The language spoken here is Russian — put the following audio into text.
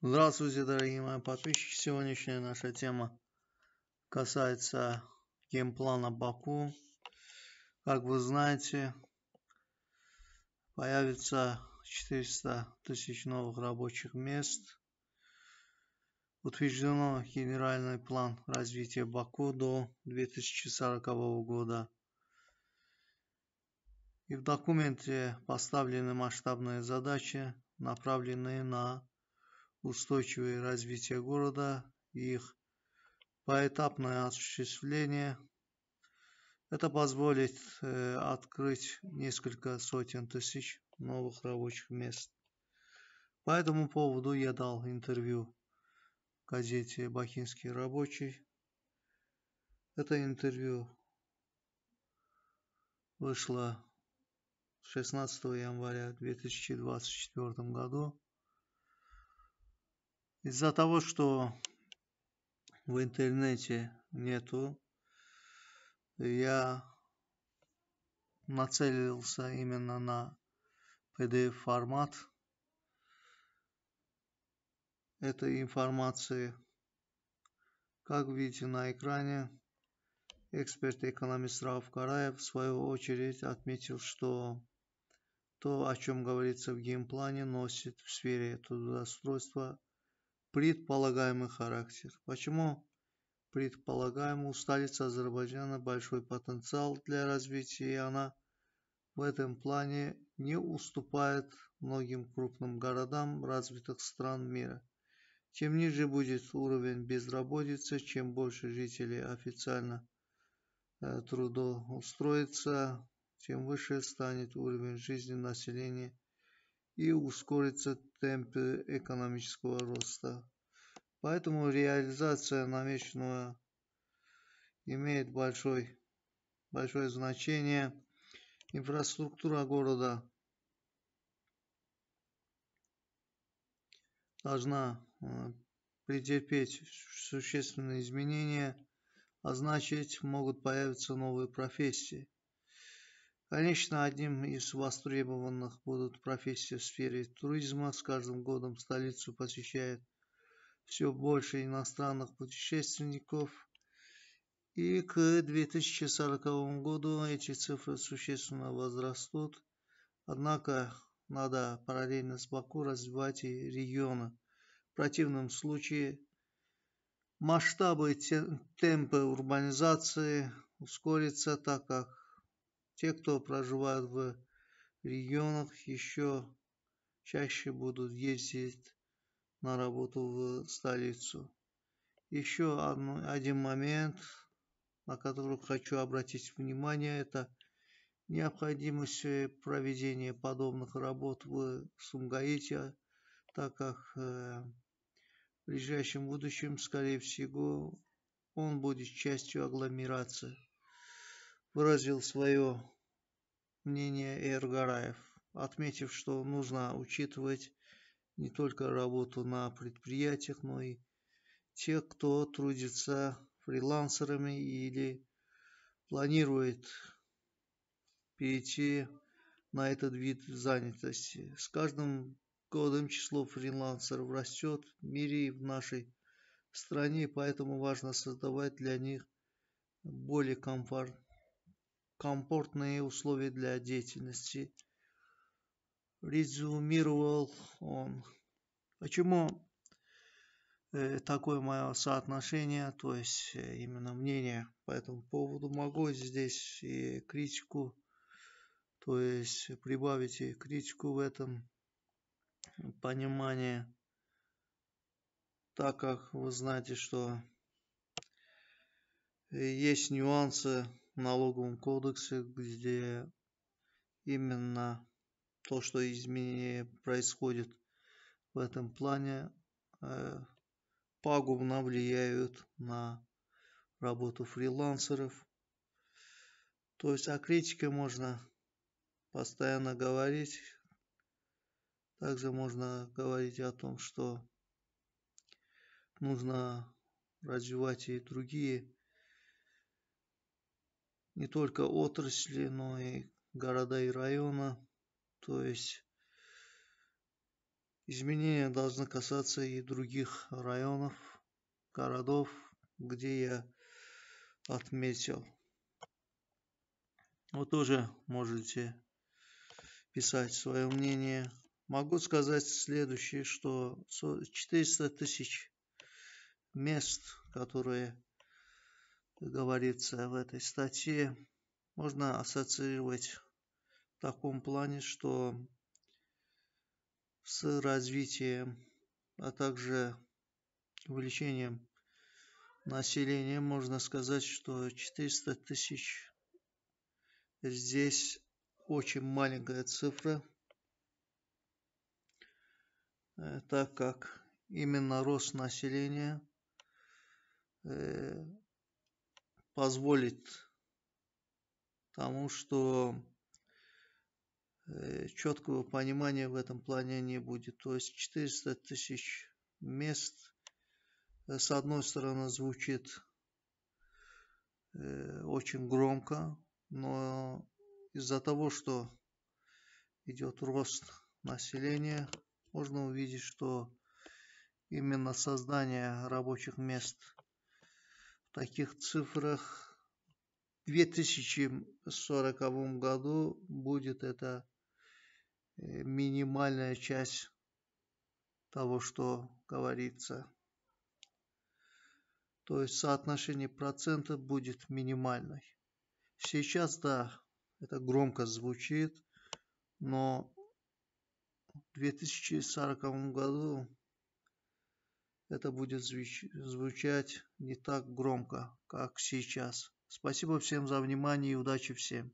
Здравствуйте, дорогие мои подписчики. Сегодняшняя наша тема касается геймплана Баку. Как вы знаете, появится 400 тысяч новых рабочих мест. Утверждено генеральный план развития Баку до 2040 года. И в документе поставлены масштабные задачи, направленные на устойчивое развитие города и их поэтапное осуществление. Это позволит э, открыть несколько сотен тысяч новых рабочих мест. По этому поводу я дал интервью газете «Бахинский рабочий». Это интервью вышло 16 января 2024 году. Из-за того, что в интернете нету, я нацелился именно на PDF-формат этой информации. Как видите на экране, эксперт-экономист Раф Караев в свою очередь отметил, что то, о чем говорится в геймплане, носит в сфере трудоустройства предполагаемый характер. Почему предполагаемый у столицы Азербайджана большой потенциал для развития, и она в этом плане не уступает многим крупным городам развитых стран мира. Чем ниже будет уровень безработицы, чем больше жителей официально э, трудоустроится, тем выше станет уровень жизни населения и ускорятся темпы экономического роста. Поэтому реализация намеченного имеет большой, большое значение. Инфраструктура города должна э, претерпеть существенные изменения, а значит могут появиться новые профессии. Конечно, одним из востребованных будут профессии в сфере туризма. С каждым годом столицу посещает все больше иностранных путешественников. И к 2040 году эти цифры существенно возрастут. Однако надо параллельно с Баку развивать и регионы. В противном случае масштабы темпы урбанизации ускорятся, так как те, кто проживает в регионах, еще чаще будут ездить на работу в столицу. Еще один момент, на который хочу обратить внимание, это необходимость э, проведения подобных работ в Сумгаите, так как э, в ближайшем будущем, скорее всего, он будет частью агломерации выразил свое мнение Эргараев, отметив, что нужно учитывать не только работу на предприятиях, но и тех, кто трудится фрилансерами или планирует перейти на этот вид занятости. С каждым годом число фрилансеров растет в мире и в нашей стране, поэтому важно создавать для них более комфортные комфортные условия для деятельности. Резюмировал он. Почему э, такое мое соотношение, то есть э, именно мнение по этому поводу. Могу здесь и критику, то есть прибавить и критику в этом понимании, так как вы знаете, что э, есть нюансы налоговом кодексе, где именно то, что изменение происходит в этом плане, э, пагубно влияют на работу фрилансеров. То есть о критике можно постоянно говорить. Также можно говорить о том, что нужно развивать и другие не только отрасли, но и города и района. То есть изменения должны касаться и других районов, городов, где я отметил. Вы тоже можете писать свое мнение. Могу сказать следующее, что 400 тысяч мест, которые как говорится в этой статье, можно ассоциировать в таком плане, что с развитием, а также увеличением населения, можно сказать, что 400 тысяч здесь очень маленькая цифра, э, так как именно рост населения э, позволит тому, что э, четкого понимания в этом плане не будет. То есть 400 тысяч мест э, с одной стороны звучит э, очень громко, но из-за того, что идет рост населения, можно увидеть, что именно создание рабочих мест – в таких цифрах в 2040 году будет это э, минимальная часть того, что говорится. То есть соотношение процента будет минимальной. Сейчас, да, это громко звучит, но в 2040 году это будет звучать не так громко, как сейчас. Спасибо всем за внимание и удачи всем.